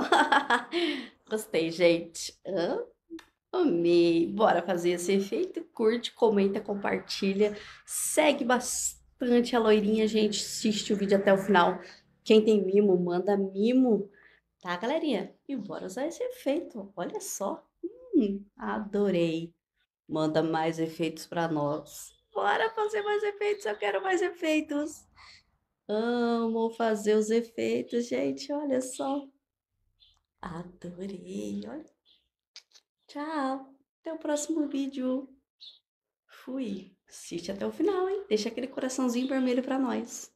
Gostei, gente. Amei. Bora fazer esse efeito. Curte, comenta, compartilha. Segue bastante a loirinha, gente. Assiste o vídeo até o final. Quem tem mimo, manda mimo. Tá, galerinha? E bora usar esse efeito. Olha só. Hum, adorei. Manda mais efeitos para nós. Bora fazer mais efeitos. Eu quero mais efeitos. Amo fazer os efeitos, gente. Olha só. Adorei, olha. Tchau, até o próximo vídeo. Fui. Assiste até o final, hein? Deixa aquele coraçãozinho vermelho para nós.